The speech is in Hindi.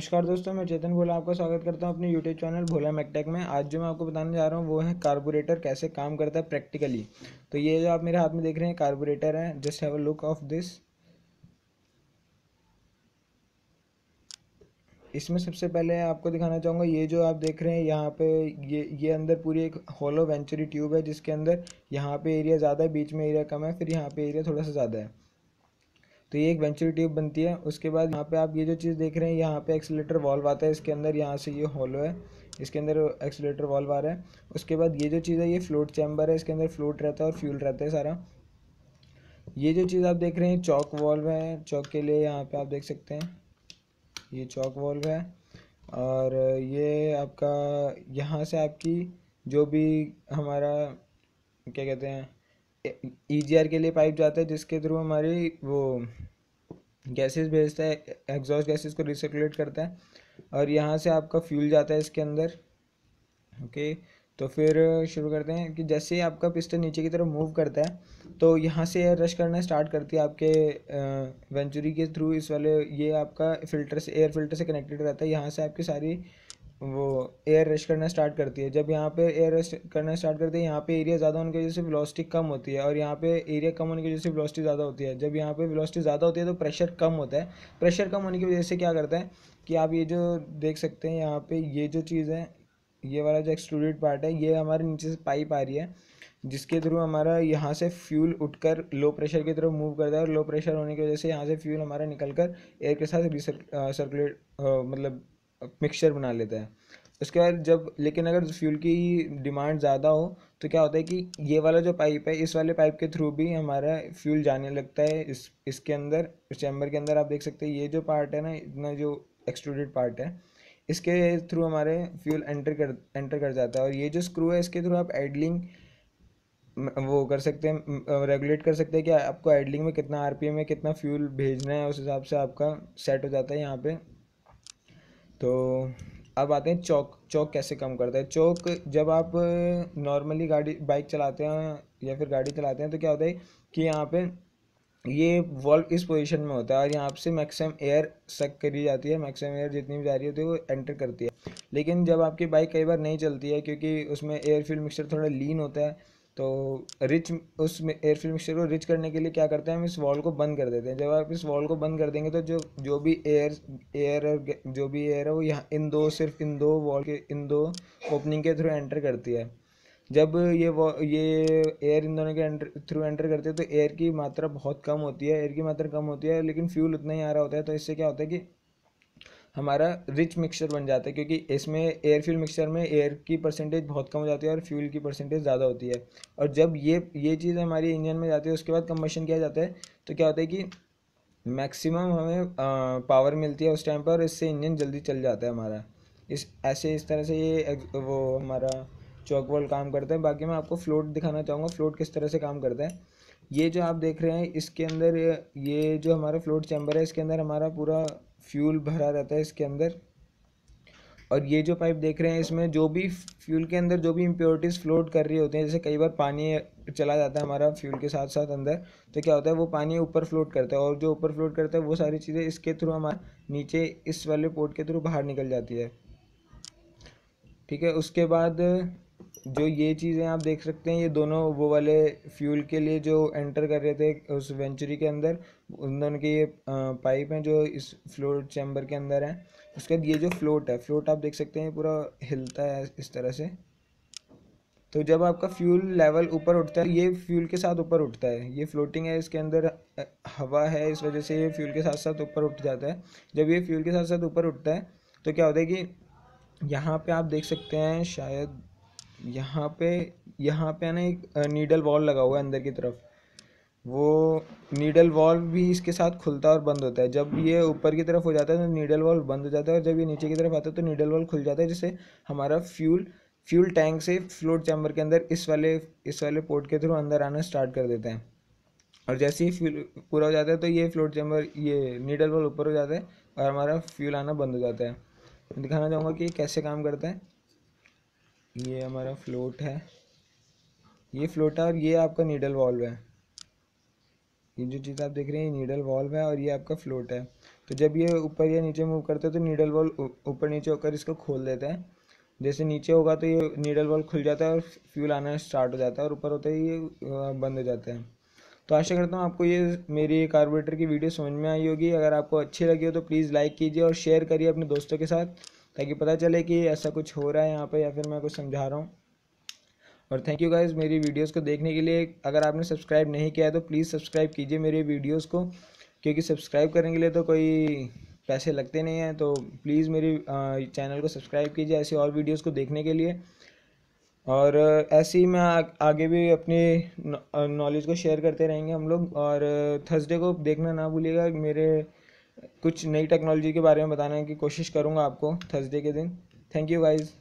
नमस्कार दोस्तों मैं चेतन भोला आपका स्वागत करता हूं अपने YouTube चैनल भोला मैकटेक में आज जो मैं आपको बताने जा रहा हूं वो है कार्बोरेटर कैसे काम करता है प्रैक्टिकली तो ये जो आप मेरे हाथ में देख रहे हैं कार्बोरेटर है just have a look of this इसमें सबसे पहले आपको दिखाना चाहूँगा ये जो आप देख रहे हैं यहाँ पे ये ये अंदर पूरी एक होलो वेंचुरी ट्यूब है जिसके अंदर यहाँ पे एरिया ज़्यादा है बीच में एरिया कम है फिर यहाँ पे एरिया थोड़ा सा ज़्यादा है तो ये एक वेंचुरी ट्यूब बनती है उसके बाद यहाँ पे आप ये जो चीज़ देख रहे हैं यहाँ पे एक्सीटर वॉल्व आता है इसके अंदर यहाँ से ये होलो है इसके अंदर एक्सीटर वॉल्व आ रहा है उसके बाद ये जो चीज़ है ये फ्लोट चैम्बर है इसके अंदर फ्लोट रहता है और फ्यूल रहता है सारा ये जो चीज़ आप देख रहे हैं चौक वॉल्व है चौक के लिए यहाँ पर आप देख सकते हैं ये चौक वॉल्व है और ये आपका यहाँ से आपकी जो भी हमारा क्या कहते हैं ई e के लिए पाइप जाता है जिसके थ्रू हमारी वो गैसेस भेजता है एग्जॉस्ट गैसेस को रिसर्कुलेट करता है और यहाँ से आपका फ्यूल जाता है इसके अंदर ओके तो फिर शुरू करते हैं कि जैसे ही आपका पिस्टन नीचे की तरफ मूव करता है तो यहाँ से एयर रश करना स्टार्ट करती है आपके वेंचुरी के थ्रू इस वाले ये आपका फिल्टर से एयर फिल्टर से कनेक्टेड रहता है यहाँ से आपकी सारी वो एयर रश करना स्टार्ट करती है जब यहाँ पे एयर रश करना स्टार्ट करती है यहाँ पे एरिया ज़्यादा होने की वजह से वेलोसिटी कम होती है और यहाँ पे एरिया कम होने की वजह से वेलोसिटी ज़्यादा होती है जब यहाँ पे वेलोसिटी ज़्यादा होती है तो प्रेशर कम होता है प्रेशर कम होने की वजह से क्या करता है कि आप ये जो देख सकते हैं यहाँ पर ये जो चीज़ है ये वाला जो एक्सट्रूडेड पार्ट है ये हमारे नीचे से पाइप आ रही है जिसके थ्रू हमारा यहाँ से फ्यूल उठकर लो प्रेशर की तरफ मूव करता है और लो प्रेशर होने की वजह से यहाँ से फ्यूल हमारा निकल कर एयर के साथ रिसर्कुलेट मतलब मिक्सचर बना लेता है उसके बाद जब लेकिन अगर फ्यूल की डिमांड ज़्यादा हो तो क्या होता है कि ये वाला जो पाइप है इस वाले पाइप के थ्रू भी हमारा फ्यूल जाने लगता है इस इसके अंदर चैम्बर के अंदर आप देख सकते हैं ये जो पार्ट है ना इतना जो एक्सट्रूडेड पार्ट है इसके थ्रू हमारे फ्यूल एंटर कर एंटर कर जाता है और ये जो स्क्रू है इसके थ्रू आप एडलिंग वो कर सकते हैं रेगुलेट कर सकते हैं कि आपको एडलिंग में कितना आरपीएम में कितना फ्यूल भेजना है उस हिसाब से आपका सेट हो जाता है यहाँ पे तो अब आते हैं चौक चौक कैसे कम करता है चौक जब आप नॉर्मली गाड़ी बाइक चलाते हैं या फिर गाड़ी चलाते हैं तो क्या होता है कि यहाँ पे ये वॉल्व इस पोजीशन में होता है और यहाँ से मैक्सिमम एयर सक करी जाती है मैक्सिमम एयर जितनी भी जा रही होती है वो एंटर करती है लेकिन जब आपकी बाइक कई बार नहीं चलती है क्योंकि उसमें एयर फील मिक्सचर थोड़ा लीन होता है तो रिच उस एयर मिक्सचर को रिच करने के लिए क्या करते हैं हम इस वॉल को बंद कर देते हैं जब आप इस वॉल को बंद कर देंगे तो जो जो भी एयर एयर और जो भी एयर है वो यहाँ इन दो सिर्फ इन दो वॉल के इन दो ओपनिंग के थ्रू एंटर करती है जब ये वो ये एयर इन दोनों के थ्रू एंटर करते हैं तो एयर की मात्रा बहुत कम होती है एयर की मात्रा कम होती है लेकिन फ्यूल उतना ही आ रहा होता है तो इससे क्या होता है कि हमारा रिच मिक्सचर बन जाता है क्योंकि इसमें एयर फ्यूल मिक्सचर में एयर की परसेंटेज बहुत कम हो जाती है और फ्यूल की परसेंटेज ज़्यादा होती है और जब ये ये चीज़ हमारी इंजन में जाती है उसके बाद कम्बशन किया जाता है तो क्या होता है कि मैक्सिमम हमें पावर मिलती है उस टाइम पर इससे इंजन जल्दी चल जाता है हमारा इस ऐसे इस तरह से ये वो हमारा चौक वॉल काम करता है बाकी मैं आपको फ्लोट दिखाना चाहूँगा फ्लोट किस तरह से काम करता है ये जो आप देख रहे हैं इसके अंदर ये जो हमारा फ्लोट चैम्बर है इसके अंदर हमारा पूरा फ्यूल भरा रहता है इसके अंदर और ये जो पाइप देख रहे हैं इसमें जो भी फ्यूल के अंदर जो भी इम्प्योरिटीज़ फ्लोट कर रही होती हैं जैसे कई बार पानी चला जाता है हमारा फ्यूल के साथ साथ अंदर तो क्या होता है वो पानी ऊपर फ्लोट करता है और जो ऊपर फ्लोट करता है वो सारी चीज़ें इसके थ्रू हमारे नीचे इस वाले पोर्ट के थ्रू बाहर निकल जाती है ठीक है उसके बाद जो ये चीज़ें आप देख सकते हैं ये दोनों वो वाले फ्यूल के लिए जो एंटर कर रहे थे उस वेंचुरी के अंदर उन के ये पाइप हैं जो इस फ्लोट चैम्बर के अंदर हैं उसके बाद ये जो फ्लोट है फ्लोट आप देख सकते हैं पूरा हिलता है इस तरह से तो जब आपका फ्यूल लेवल ऊपर उठता है ये फ्यूल के साथ ऊपर उठता है ये फ्लोटिंग है इसके अंदर हवा है इस वजह से ये फ्यूल के साथ साथ ऊपर उठ जाता है जब ये फ्यूल के साथ साथ ऊपर उठता है तो क्या होता है कि यहाँ पे आप देख सकते हैं शायद यहाँ पे यहाँ पे ना एक नीडल वॉल लगा हुआ है अंदर की तरफ वो नीडल वॉल्व भी इसके साथ खुलता है और बंद होता है जब ये ऊपर की तरफ हो जाता है तो नीडल वॉल्व बंद हो जाता है और जब ये नीचे की तरफ आता है तो नीडल वॉल्व खुल जाता है जिससे हमारा फ्यूल फ्यूल टैंक से फ्लोट चैम्बर के अंदर इस वाले इस वाले पोर्ट के थ्रू अंदर आना स्टार्ट कर देता है और जैसे ही फ्यूल पूरा हो जाता है तो ये फ्लोट चैम्बर ये नीडल वॉल ऊपर हो जाता है और हमारा फ्यूल आना बंद हो जाता है दिखाना चाहूँगा कि कैसे काम करता है ये हमारा फ्लोट है ये फ्लोट है और ये आपका नीडल वॉल्व है ये जो चीज़ आप देख रहे हैं ये नीडल वॉल्व है और ये आपका फ्लोट है तो जब ये ऊपर या नीचे मूव करते हैं तो नीडल वॉल्व ऊपर नीचे होकर इसको खोल देते हैं जैसे नीचे होगा तो ये नीडल वॉल्व खुल जाता है और फ्यूल आना स्टार्ट हो जाता है और ऊपर होता है ये बंद हो जाता है तो आशा करता हूँ आपको ये मेरी कार्बोरेटर की वीडियो समझ में आई होगी अगर आपको अच्छी लगी हो तो प्लीज़ लाइक कीजिए और शेयर करिए अपने दोस्तों के साथ ताकि पता चले कि ऐसा कुछ हो रहा है यहाँ पे या फिर मैं कुछ समझा रहा हूँ और थैंक यू गाइज मेरी वीडियोज़ को देखने के लिए अगर आपने सब्सक्राइब नहीं किया है तो प्लीज़ सब्सक्राइब कीजिए मेरे वीडियोज़ को क्योंकि सब्सक्राइब करने के लिए तो कोई पैसे लगते नहीं हैं तो प्लीज़ मेरी चैनल को सब्सक्राइब कीजिए ऐसी और वीडियोस को देखने के लिए और ऐसे ही मैं आगे भी अपने नॉलेज को शेयर करते रहेंगे हम लोग और थर्सडे को देखना ना भूलिएगा मेरे कुछ नई टेक्नोलॉजी के बारे में बताने की कोशिश करूँगा आपको थर्सडे के दिन थैंक यू गाइज़